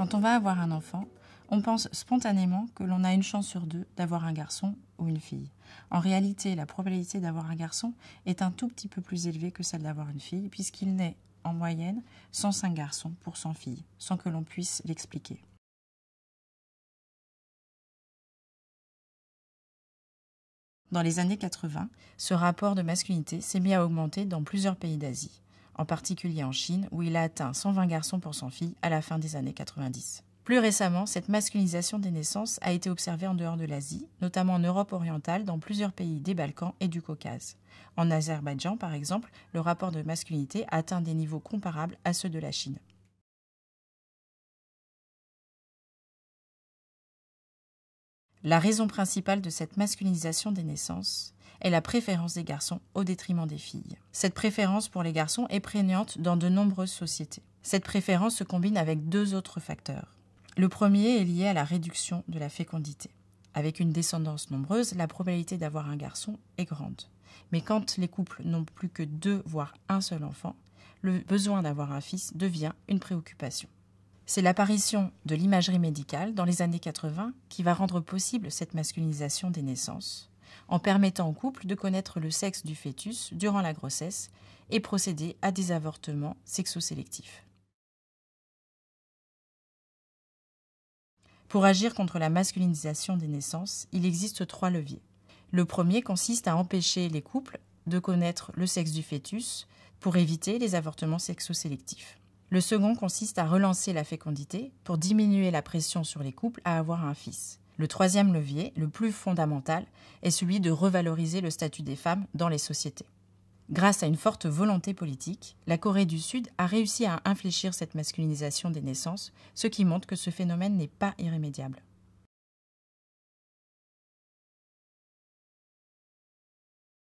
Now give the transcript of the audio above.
Quand on va avoir un enfant, on pense spontanément que l'on a une chance sur deux d'avoir un garçon ou une fille. En réalité, la probabilité d'avoir un garçon est un tout petit peu plus élevée que celle d'avoir une fille, puisqu'il naît en moyenne 105 garçons pour 100 filles, sans que l'on puisse l'expliquer. Dans les années 80, ce rapport de masculinité s'est mis à augmenter dans plusieurs pays d'Asie en particulier en Chine, où il a atteint 120 garçons pour 100 filles à la fin des années 90. Plus récemment, cette masculinisation des naissances a été observée en dehors de l'Asie, notamment en Europe orientale, dans plusieurs pays des Balkans et du Caucase. En Azerbaïdjan, par exemple, le rapport de masculinité atteint des niveaux comparables à ceux de la Chine. La raison principale de cette masculinisation des naissances est la préférence des garçons au détriment des filles. Cette préférence pour les garçons est prégnante dans de nombreuses sociétés. Cette préférence se combine avec deux autres facteurs. Le premier est lié à la réduction de la fécondité. Avec une descendance nombreuse, la probabilité d'avoir un garçon est grande. Mais quand les couples n'ont plus que deux, voire un seul enfant, le besoin d'avoir un fils devient une préoccupation. C'est l'apparition de l'imagerie médicale dans les années 80 qui va rendre possible cette masculinisation des naissances, en permettant au couple de connaître le sexe du fœtus durant la grossesse et procéder à des avortements sexosélectifs. Pour agir contre la masculinisation des naissances, il existe trois leviers. Le premier consiste à empêcher les couples de connaître le sexe du fœtus pour éviter les avortements sexosélectifs. Le second consiste à relancer la fécondité pour diminuer la pression sur les couples à avoir un fils. Le troisième levier, le plus fondamental, est celui de revaloriser le statut des femmes dans les sociétés. Grâce à une forte volonté politique, la Corée du Sud a réussi à infléchir cette masculinisation des naissances, ce qui montre que ce phénomène n'est pas irrémédiable.